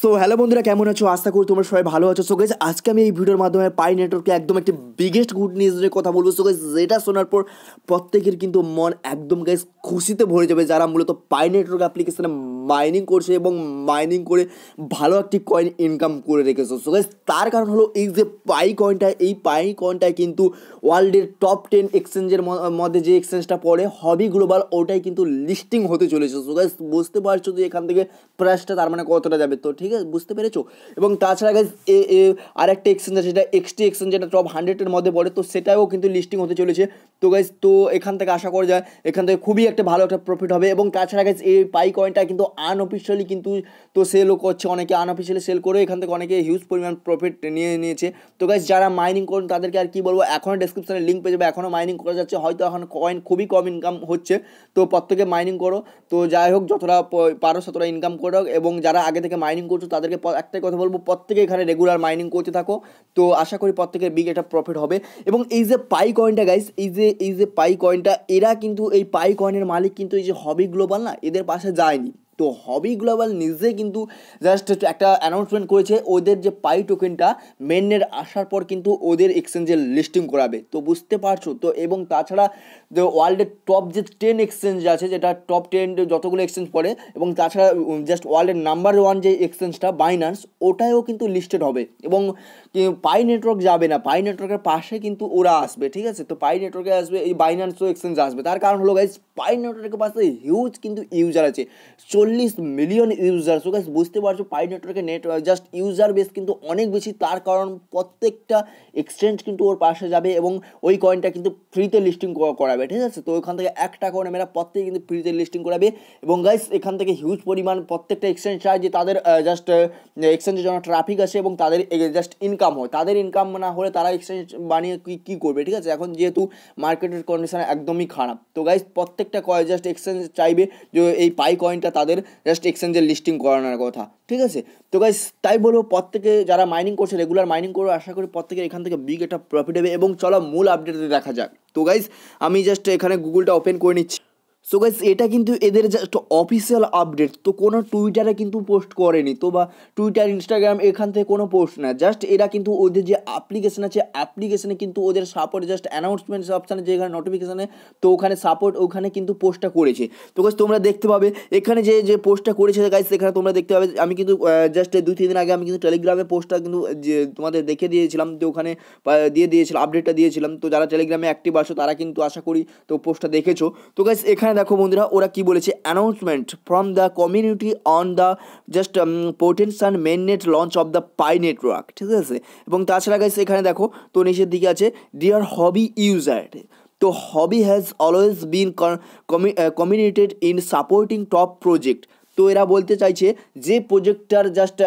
so hello বন্ধুরা কেমন আছো আশা করি তোমরা সবাই ভালো আছো সো আজকে আমি এই ভিডিওর মাধ্যমে পাই নেটওয়ার্কে একদম একটি বিগেস্ট গুড নিউজ নিয়ে কথা বলবো সো গাইজ যেটা শোনার পর প্রত্যেকের কিন্তু মন একদম গেস খুশিতে ভরে যাবে যারা মূলত পাই নেটওয়ার্ক অ্যাপ্লিকেশানে মাইনিং করছে এবং মাইনিং করে ভালো একটি কয়েন ইনকাম করে রেখেছে সো তার কারণ হলো এই যে পাই কয়েনটা এই পাই কয়েনটায় কিন্তু ওয়ার্ল্ডের টপ টেন এক্সচেঞ্জের মধ্যে যে এক্সচেঞ্জটা পড়ে হবি গ্লোবাল ওটাই কিন্তু লিস্টিং হতে চলেছে সো বুঝতে পারছো যে এখান থেকে প্রাইসটা তার মানে কতটা যাবে তো ঠিক আছে বুঝতে পেরেছো এবং তাছাড়া গাইজ এ এ আর একটা এক্সচেঞ্জ আছে যেটা এক্সটি এক্সচেঞ্জ যেটা টপ হান্ড্রেডের মধ্যে পড়ে তো সেটাও কিন্তু লিস্টিং হতে চলেছে তো গাইজ তো এখান থেকে আশা করা যায় এখান থেকে খুবই একটা ভালো একটা প্রফিট হবে এবং তাছাড়া গাইজ এই পাই কয়েনটা কিন্তু আনঅফিসিয়ালি কিন্তু তো সেলও করছে অনেকে আনঅফিসিয়ালি সেল করে এখান থেকে অনেকে হিউজ পরিমাণ প্রফিট নিয়ে নিয়েছে তো গাইজ যারা মাইনিং করুন তাদেরকে আর কি বলবো এখনও ডিসক্রিপশানে লিঙ্ক পেয়ে যাবে এখনও মাইনিং করা যাচ্ছে হয়তো এখন কয়েন খুবই কম ইনকাম হচ্ছে তো প্রত্যেকে মাইনিং করো তো যাই হোক যতটা পারো ততটা ইনকাম করো এবং যারা আগে থেকে মাইনিং করছো তাদেরকে একটাই কথা বলবো প্রত্যেকে এখানে রেগুলার মাইনিং করতে থাকো তো আশা করি প্রত্যেকের বিগ একটা প্রফিট হবে এবং এই যে পাই কয়েনটা গাইস এই যে এই যে পাই কয়েনটা এরা কিন্তু এই পাই কয়েনের মালিক কিন্তু এই যে হবি গ্লোবাল না এদের পাশে যায়নি তো হবি গ্লোবাল নিউজে কিন্তু জাস্ট একটা অ্যানাউন্সমেন্ট করেছে ওদের যে পাই টোকেনটা মেনের আসার পর কিন্তু ওদের এক্সচেঞ্জের লিস্টিং করাবে তো বুঝতে পারছো তো এবং তাছাড়া ওয়ার্ল্ডের টপ যে টেন এক্সচেঞ্জ আছে যেটা টপ টেন যতগুলো এক্সচেঞ্জ পড়ে এবং তাছাড়া জাস্ট ওয়ার্ল্ডের নাম্বার ওয়ান যে এক্সচেঞ্জটা বাইনান্স ওটাও কিন্তু লিস্টেড হবে এবং পাই নেটওয়ার্ক যাবে না পাই নেটওয়ার্কের পাশে কিন্তু ওরা আসবে ঠিক আছে তো পাই নেটওয়ার্কে আসবে এই বাইনান্সও এক্সচেঞ্জ আসবে তার কারণ হলো গাইজ পাই নেটওয়ার্কের পাশে হিউজ কিন্তু ইউজার আছে চল চল্লিশ মিলিয়ন ইউজার সো গাইস বুঝতে পারছো পাই নেটওয়ার্কের নেটওয়ার্ক জাস্ট ইউজার বেস কিন্তু অনেক বেশি তার কারণ প্রত্যেকটা এক্সচেঞ্জ কিন্তু ওর পাশে যাবে এবং ওই কয়েনটা কিন্তু ফ্রিতে লিস্টিং করাবে ঠিক আছে তো ওইখান থেকে একটা কয়েন মেয়েরা প্রত্যেকে কিন্তু ফ্রিতে লিস্টিং করাবে এবং গাইস এখান থেকে হিউজ পরিমাণ প্রত্যেকটা এক্সচেঞ্জ চায় যে তাদের জাস্ট uh, uh, এক্সচেঞ্জের জন্য ট্রাফিক আসে এবং তাদের জাস্ট ইনকাম হয় তাদের ইনকাম না হলে তারা এক্সচেঞ্জ বানিয়ে কী কী করবে ঠিক আছে এখন যেহেতু মার্কেটের কন্ডিশন একদমই খারাপ তো গাইস প্রত্যেকটা জাস্ট এক্সচেঞ্জ চাইবে যে এই পাই কয়েনটা তাদের তাদের জাস্ট এক্সচেঞ্জের লিস্টিং করানোর কথা ঠিক আছে তো গাইজ তাই বলবো প্রত্যেকে যারা মাইনিং করছে রেগুলার মাইনিং করবো আশা করি প্রত্যেকের এখান থেকে বিগ একটা প্রফিট হবে এবং চলো মূল আপডেটে দেখা যাক তো গাইজ আমি জাস্ট এখানে গুগলটা ওপেন করে নিচ্ছি সো গাইজ এটা কিন্তু এদের জাস্ট অফিসিয়াল আপডেট তো কোনো টুইটারে কিন্তু পোস্ট করেনি তো বা টুইটার ইনস্টাগ্রাম এখান থেকে কোনো পোস্ট না জাস্ট এরা কিন্তু ওদের যে অ্যাপ্লিকেশন আছে অ্যাপ্লিকেশানে কিন্তু ওদের সাপোর্ট জাস্ট অ্যানাউন্সমেন্টস অপশানে যেখানে নোটিফিকেশানে তো ওখানে সাপোর্ট ওখানে কিন্তু পোস্টটা করেছে তো গাইজ তোমরা দেখতে পাবে এখানে যে যে পোস্টটা করেছে গাইস সেখানে তোমরা দেখতে পাবে আমি কিন্তু জাস্ট দু তিন দিন আগে আমি কিন্তু টেলিগ্রামে পোস্টটা কিন্তু যে তোমাদের দেখে দিয়েছিলাম তো ওখানে দিয়ে দিয়েছিলাম আপডেটটা দিয়েছিলাম তো যারা টেলিগ্রামে অ্যাক্টিভ আসো তারা কিন্তু আশা করি তো পোস্টটা দেখেছো তো গাইজ এখানে দেখো বন্ধুরা ওরা কি বলেছে announcement from the community on the just potential mainnet launch of the Pi network ঠিক আছে এবং তাছাড়া গাছ এখানে দেখো তো নিচের দিকে আছে ডিয়ার হবি ইউজার তো Huobi has always been committed in supporting top project তো এরা বলতে চাইছে যে প্রোজেক্টটার জাস্ট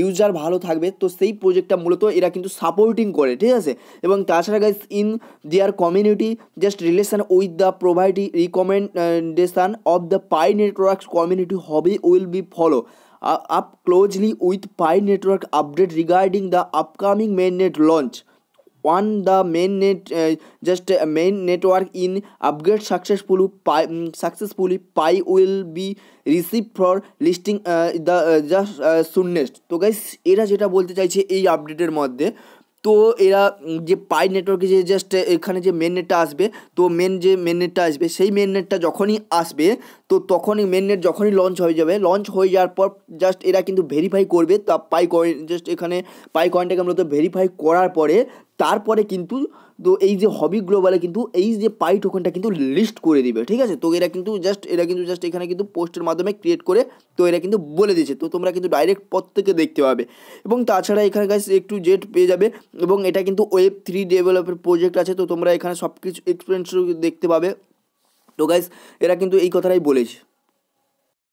ইউজার ভালো থাকবে তো সেই প্রোজেক্টটা মূলত এরা কিন্তু সাপোর্টিং করে ঠিক আছে এবং তাছাড়া guys in their community just relation with the providing recommendation of the Pi networks community Huobi will be follow up closely with Pi network update regarding the upcoming mainnet launch on the mainnet just main network in upgrade in Pi successfully Pi will be receive for listing received just soonest uh, uh, uh, তো guys এরা যেটা বলতে চাইছে এই আপডেটের মধ্যে তো এরা যে পাই নেটওয়ার্কে যে জাস্ট এখানে যে মেন নেটটা আসবে তো মেন যে মেন নেটটা আসবে সেই মেন নেটটা যখনই আসবে তো তখনই মেন নেট যখনই লঞ্চ হয়ে যাবে লঞ্চ হয়ে যাওয়ার পর জাস্ট এরা কিন্তু ভেরিফাই করবে তা পাই কয়েন জাস্ট এখানে পাই কয়েনটাকে মূলত ভেরিফাই করার পরে তারপরে কিন্তু তো এই যে হবি গ্লোবালে কিন্তু এই যে পাই টোকেনটা কিন্তু লিস্ট করে দিবে ঠিক আছে তো এরা কিন্তু জাস্ট এরা কিন্তু জাস্ট এখানে কিন্তু পোস্টের মাধ্যমে ক্রিয়েট করে তো এরা কিন্তু বলে দিয়েছে তো তোমরা কিন্তু ডাইরেক্ট প্রত্যেকে দেখতে পাবে এবং তাছাড়া এখানে কাছে একটু জেট পেয়ে যাবে এবং এটা কিন্তু ওয়েব থ্রি ডেভেলপের প্রজেক্ট আছে তো তোমরা এখানে সব কিছু এক্সপিরিয়েন্স দেখতে পাবে তো গাইস এরা কিন্তু এই কথাটাই বলেছে